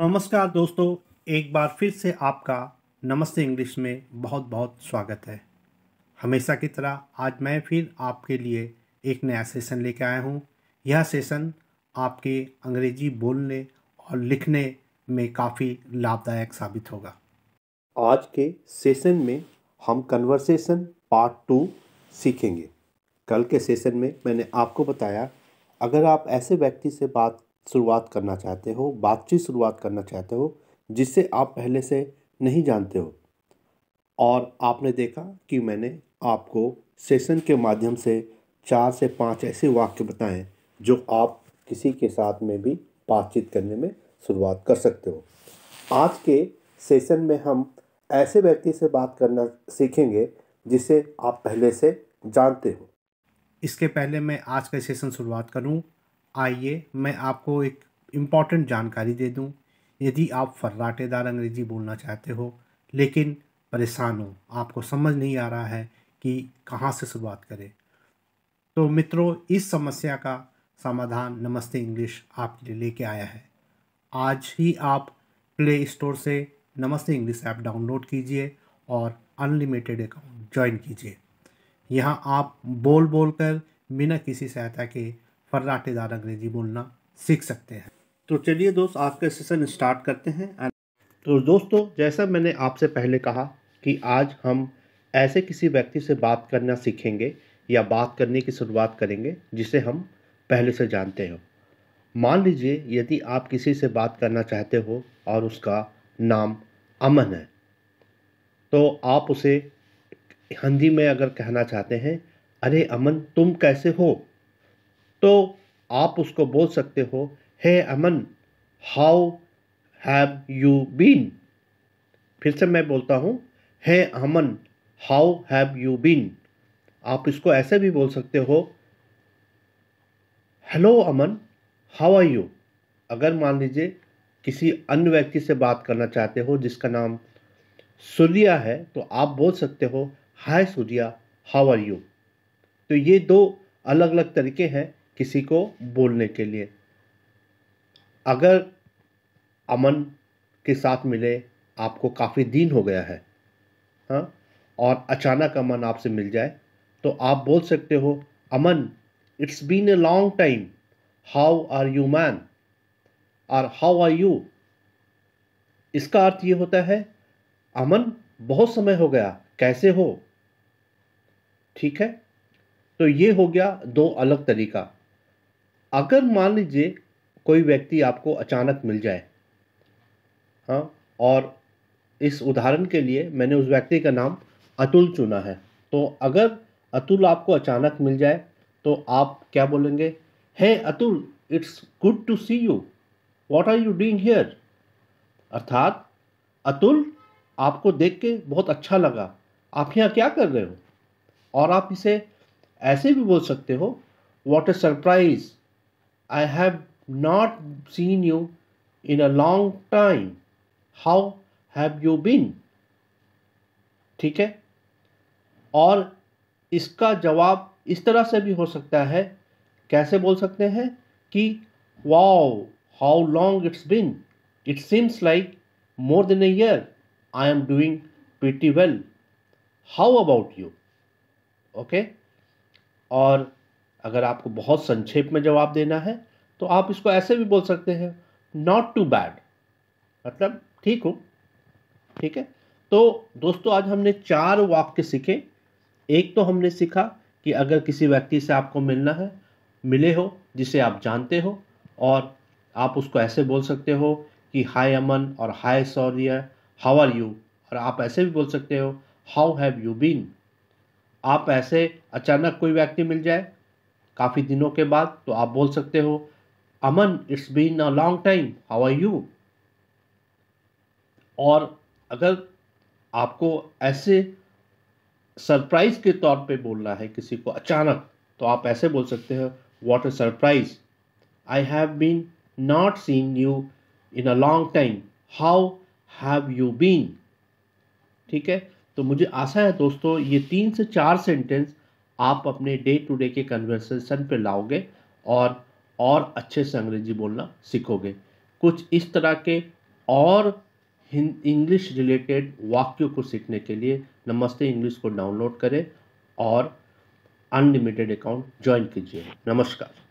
नमस्कार दोस्तों एक बार फिर से आपका नमस्ते इंग्लिश में बहुत बहुत स्वागत है हमेशा की तरह आज मैं फिर आपके लिए एक नया सेशन लेकर आया हूँ यह सेशन आपके अंग्रेजी बोलने और लिखने में काफ़ी लाभदायक साबित होगा आज के सेशन में हम कन्वर्सेशन पार्ट टू सीखेंगे कल के सेशन में मैंने आपको बताया अगर आप ऐसे व्यक्ति से बात शुरुआत करना चाहते हो बातचीत शुरुआत करना चाहते हो जिससे आप पहले से नहीं जानते हो और आपने देखा कि मैंने आपको सेशन के माध्यम से चार से पांच ऐसे वाक्य बताएं जो आप किसी के साथ में भी बातचीत करने में शुरुआत कर सकते हो आज के सेशन में हम ऐसे व्यक्ति से बात करना सीखेंगे जिसे आप पहले से जानते हो इसके पहले मैं आज का सेशन शुरुआत करूं आइए मैं आपको एक इम्पॉर्टेंट जानकारी दे दूं यदि आप फर्राटेदार अंग्रेज़ी बोलना चाहते हो लेकिन परेशान हो आपको समझ नहीं आ रहा है कि कहाँ से शुरुआत करें तो मित्रों इस समस्या का समाधान नमस्ते इंग्लिश आपके लिए लेके आया है आज ही आप प्ले स्टोर से नमस्ते इंग्लिश ऐप डाउनलोड कीजिए और अनलिमिटेड अकाउंट ज्वाइन कीजिए यहाँ आप बोल बोल कर बिना किसी सहायता के फर्राटेदार अंग्रेजी बोलना सीख सकते हैं तो चलिए दोस्त आज का सेशन स्टार्ट करते हैं तो दोस्तों जैसा मैंने आपसे पहले कहा कि आज हम ऐसे किसी व्यक्ति से बात करना सीखेंगे या बात करने की शुरुआत करेंगे जिसे हम पहले से जानते हो मान लीजिए यदि आप किसी से बात करना चाहते हो और उसका नाम अमन है तो आप उसे हिंदी में अगर कहना चाहते हैं अरे अमन तुम कैसे हो तो आप उसको बोल सकते हो hey Aman how have you been फिर से मैं बोलता हूँ hey Aman how have you been आप इसको ऐसे भी बोल सकते हो hello Aman how are you अगर मान लीजिए किसी अन्य व्यक्ति से बात करना चाहते हो जिसका नाम सूर्या है तो आप बोल सकते हो hi Surya how are you तो ये दो अलग अलग तरीके हैं किसी को बोलने के लिए अगर अमन के साथ मिले आपको काफ़ी दिन हो गया है हाँ और अचानक अमन आपसे मिल जाए तो आप बोल सकते हो Aman it's been a long time how are you man और हाउ आर यू इसका अर्थ ये होता है अमन बहुत समय हो गया कैसे हो ठीक है तो ये हो गया दो अलग तरीका अगर मान लीजिए कोई व्यक्ति आपको अचानक मिल जाए हाँ और इस उदाहरण के लिए मैंने उस व्यक्ति का नाम अतुल चुना है तो अगर अतुल आपको अचानक मिल जाए तो आप क्या बोलेंगे hey hey, Atul it's good to see you what are you doing here अर्थात अतुल आपको देख के बहुत अच्छा लगा आप यहाँ क्या कर रहे हो और आप इसे ऐसे भी बोल सकते हो what a surprise I have not seen you in a long time. How have you been? ठीक है और इसका जवाब इस तरह से भी हो सकता है कैसे बोल सकते हैं कि wow how long it's been it seems like more than a year I am doing pretty well how about you okay और अगर आपको बहुत संक्षेप में जवाब देना है तो आप इसको ऐसे भी बोल सकते हैं नॉट टू बैड मतलब ठीक हो ठीक है तो दोस्तों आज हमने चार वाक्य सीखे एक तो हमने सीखा कि अगर किसी व्यक्ति से आपको मिलना है मिले हो जिसे आप जानते हो और आप उसको ऐसे बोल सकते हो कि हाय अमन और हाय सौर्य हाउ आर यू और आप ऐसे भी बोल सकते हो हाउ हैव यू बीन आप ऐसे अचानक कोई व्यक्ति मिल जाए काफ़ी दिनों के बाद तो आप बोल सकते हो Aman it's been a long time how are you और अगर आपको ऐसे सरप्राइज के तौर पे बोलना है किसी को अचानक तो आप ऐसे बोल सकते हो what a surprise I have been not seen you in a long time how have you been ठीक है तो मुझे आशा है दोस्तों ये तीन से चार सेंटेंस आप अपने डे टू डे के कन्वर्सेशन पे लाओगे और और अच्छे से अंग्रेजी बोलना सीखोगे कुछ इस तरह के और इंग्लिश रिलेटेड वाक्यों को सीखने के लिए नमस्ते इंग्लिश को डाउनलोड करें और अनलिमिटेड अकाउंट ज्वाइन कीजिए नमस्कार